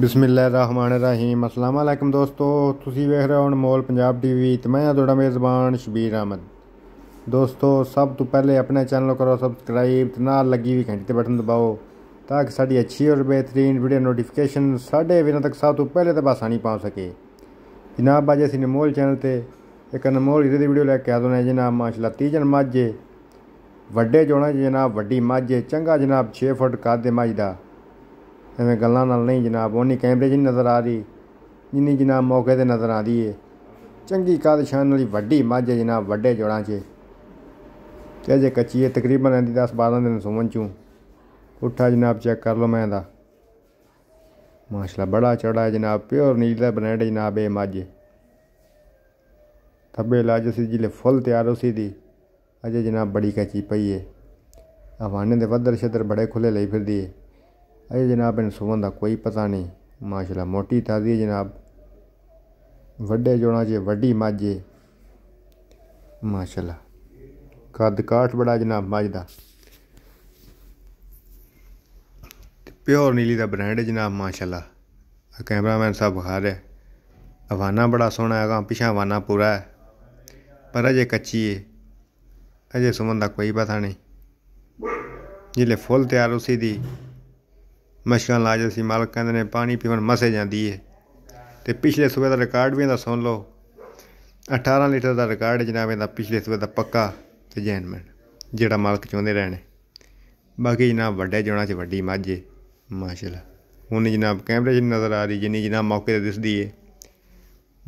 ਬਿਸਮਿਲ੍ਲਾਹਿਰਰਹਿਮਾਨਿਰਰਹੀਮ ਅਸਲਾਮ ਅਲੈਕਮ ਦੋਸਤੋ ਤੁਸੀਂ ਵੇਖ ਰਹੇ ਹੋ ਅਨਮੋਲ ਪੰਜਾਬ ਟੀਵੀ ਤੇ ਮੈਂ ਤੁਹਾਡਾ ਮੇਜ਼ਬਾਨ ਸ਼ਬੀਰ ਅਹਿਮਦ ਦੋਸਤੋ ਸਭ ਤੋਂ ਪਹਿਲੇ ਆਪਣੇ ਚੈਨਲ ਕਰੋ ਸਬਸਕ੍ਰਾਈਬ ਤੇ ਨਾਲ ਲੱਗੀ ਵੀ ਘੰਟੀ ਤੇ ਬਟਨ ਦਬਾਓ ਤਾਂ ਕਿ ਸਾਡੀ ਅੱਛੀ ਔਰ ਬਿਹਤਰੀਨ ਵੀਡੀਓ ਨੋਟੀਫਿਕੇਸ਼ਨ ਸਾਡੇ ਵੀਰਾਂ ਤੱਕ ਸਭ ਤੋਂ ਪਹਿਲੇ ਤੇ ਬਸਾਣੀ ਪਹੁੰਚ ਸਕੇ ਜਨਾਬ ਅੱਜ ਅਸੀਂ ਅਨਮੋਲ ਚੈਨਲ ਤੇ ਇੱਕ ਅਨਮੋਲ ਹੀਰੇ ਵੀਡੀਓ ਲੈ ਕੇ ਆ ਨੇ ਜਨਾਬ ਮਾਸ਼ਾਅੱਲਾ 30 ਜਨ ਮੱਝੇ ਵੱਡੇ ਜੋਣਾ ਜਨਾਬ ਵੱਡੀ ਮੱਝੇ ਚੰਗਾ ਜਨਾਬ 6 ਫੁੱਟ ਕੱਦ ਦੇ ਮੱਝ ਦਾ ਐਵੇਂ ਗੱਲਾਂ ਨਾਲ ਨਹੀਂ ਜਨਾਬ ਉਹਨੀ ਕੈਮਰੇ 'ਚ ਨਹੀਂ ਨਜ਼ਰ ਆ ਰਹੀ ਜਿੰਨੀ ਜਨਾਬ ਮੌਕੇ ਤੇ ਨਜ਼ਰ ਆਦੀ ਏ ਚੰਗੀ ਕਾਦਸ਼ਾਨ ਵਾਲੀ ਵੱਡੀ ਮੱਝ ਜਨਾਬ ਵੱਡੇ ਜੋੜਾਂ 'ਚ ਤੇ ਜੇ ਕੱਚੀ ਏ ਤਕਰੀਬਨ ਇਹਦੀ 10 12 ਦਿਨ ਸੁਮਨ ਚੂ ਉੱਠਾ ਜਨਾਬ ਚੈੱਕ ਕਰ ਲਓ ਮੈਂ ਇਹਦਾ ਮਾਸ਼ਾਅੱਲਾ ਬੜਾ ਚੜਾ ਜਨਾਬ ਪਿਓਰ ਨੀਲਾ ਬ੍ਰੈਂਡ ਜਨਾਬ ਇਹ ਮੱਝ ਤਬੇ ਲਾਜ ਸੀ ਜਿਲੇ ਫੁੱਲ ਤਿਆਰ ਹੋ ਸੀ ਦੀ ਅਜੇ ਜਨਾਬ ਬੜੀ ਕੱਚੀ ਪਈ ਏ ਆਵਾਨੇ ਦੇ ਵੱਧਰ ਸ਼ਦਰ ਬੜੇ ਖੁੱਲੇ ਲਈ ਫਿਰਦੀ ਏ ਅਜੇ ਜਨਾਬ ਇਹਨਾਂ सुबह ਦਾ ਕੋਈ ਪਤਾ ਨਹੀਂ ਮਾਸ਼ਾਅੱਲਾ ਮੋਟੀ ਤਾਜ਼ੀ ਜਨਾਬ ਵੱਡੇ ਜੋਣਾ ਜੇ ਵੱਡੀ ਮਾਜੇ ਮਾਸ਼ਾਅੱਲਾ ਕੱਦ ਕਾਠ ਬੜਾ ਜਨਾਬ ਮੱਝ ਦਾ ਪਿਓਰ ਨੀਲੀ ਦਾ ਬ੍ਰਾਂਡ ਹੈ ਜਨਾਬ ਮਾਸ਼ਾਅੱਲਾ ਕੈਮਰਾਮੈਨ ਸਾਹਿਬ ਖਾ ਰਿਹਾ ਹਵਾਨਾ ਬੜਾ ਸੋਹਣਾ ਹੈਗਾ ਪਿਛਾ ਹਵਾਨਾ ਪੂਰਾ ਹੈ ਪਰ ਅਜੇ ਕੱਚੀ ਹੈ ਅਜੇ ਸੁਮਨ ਦਾ ਕੋਈ ਪਤਾ ਨਹੀਂ ਜਿਲੇ ਫੁੱਲ ਤਿਆਰ ਉਸੇ ਦੀ ਮਸ਼ਕਾਂ ਲਾਜ ਸੀ ਮਾਲਕ ਕਹਿੰਦੇ ਨੇ ਪਾਣੀ ਪੀਵਣ ਮਸੇ ਜਾਂਦੀ ਹੈ ਤੇ ਪਿਛਲੇ ਸਵੇਰ ਦਾ ਰਿਕਾਰਡ ਵੀ ਇਹਦਾ ਸੁਣ ਲਓ 18 ਲੀਟਰ ਦਾ ਰਿਕਾਰਡ ਜਨਾਬ ਇਹਦਾ ਪਿਛਲੇ ਸਵੇਰ ਦਾ ਪੱਕਾ ਤੇ ਜੈਨਮੈਨ ਜਿਹੜਾ ਮਾਲਕ ਚਾਹੁੰਦੇ ਰਹਿਣੇ ਬਾਕੀ ਜਨਾਬ ਵੱਡੇ ਜੋਣਾ 'ਚ ਵੱਡੀ ਮਾਝੇ ਮਾਸ਼ਾਅੱਲਾ ਹੁਣ ਜਨਾਬ ਕੈਮਰੇ 'ਚ ਨਜ਼ਰ ਆ ਰਹੀ ਜਿੰਨੀ ਜਨਾਬ ਮੌਕੇ ਤੇ ਦਿਸਦੀ ਏ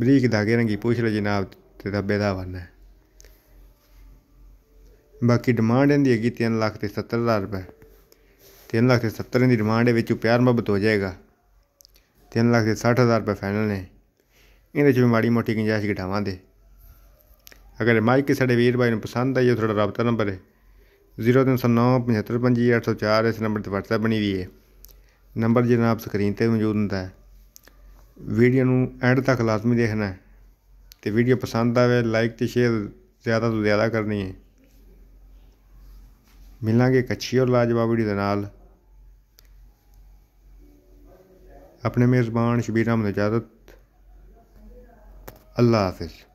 ਬਰੀਕ ਧਾਗੇ ਰੰਗੀ ਪੁੱਛ ਲਓ ਜਨਾਬ ਤੇ ਦਾ ਦਾ ਵਰਨਾ ਬਾਕੀ ਡਿਮਾਂਡ ਇਹਦੀ ਹੈਗੀ 3 ਲੱਖ ਤੇ ਹਜ਼ਾਰ ਰੁਪਏ 3 ਲੱਖ से सत्तर की डिमांड है बेचू ਪਿਆਰ ਮੁਹੱਬਤ ਹੋ ਜਾਏਗਾ तीन ਲੱਖ ਤੇ साठ हज़ार रुपये फाइनल ਇਹਦੇ 'ਚ ਮਾੜੀ ਮੋਟੀ ਗੁੰਜਾਇਸ਼ ਦੇ ਅਗਰ ਮਾਈਕ ਸਾਡੇ ਵੀਰ ਭਾਈ ਨੂੰ ਪਸੰਦ ਆਈ ਹੈ ਤੁਹਾਡਾ ਰਾਬਤਾ ਨੰਬਰ ਹੈ 0309575804 ਇਸ ਨੰਬਰ ਤੇ WhatsApp ਬਣੀ ਹੋਈ ਹੈ ਨੰਬਰ ਆਪ ਸਕਰੀਨ ਤੇ ਮੌਜੂਦ ਹੁੰਦਾ ਹੈ ਵੀਡੀਓ ਨੂੰ ਐਂਡ ਤੱਕ ਲਾਜ਼ਮੀ ਦੇਖਣਾ ਹੈ ਤੇ ਵੀਡੀਓ ਪਸੰਦ ਆਵੇ ਲਾਈਕ ਤੇ ਸ਼ੇਅਰ ਜ਼ਿਆਦਾ ਤੋਂ ਜ਼ਿਆਦਾ ਕਰਨੀ ਹੈ ਮਿਲਾਂਗੇ ਕੱਚੀ ਔਰ ਲਾਜਵਾਬ ਵੀਡੀਓ ਦੇ ਨਾਲ ਆਪਣੇ ਮੇਜ਼ਬਾਨ ਸ਼ਬੀਰ ਅਹਿਮਦ ਜਾਦਤ ਅੱਲਾ ਹਾਫਿਜ਼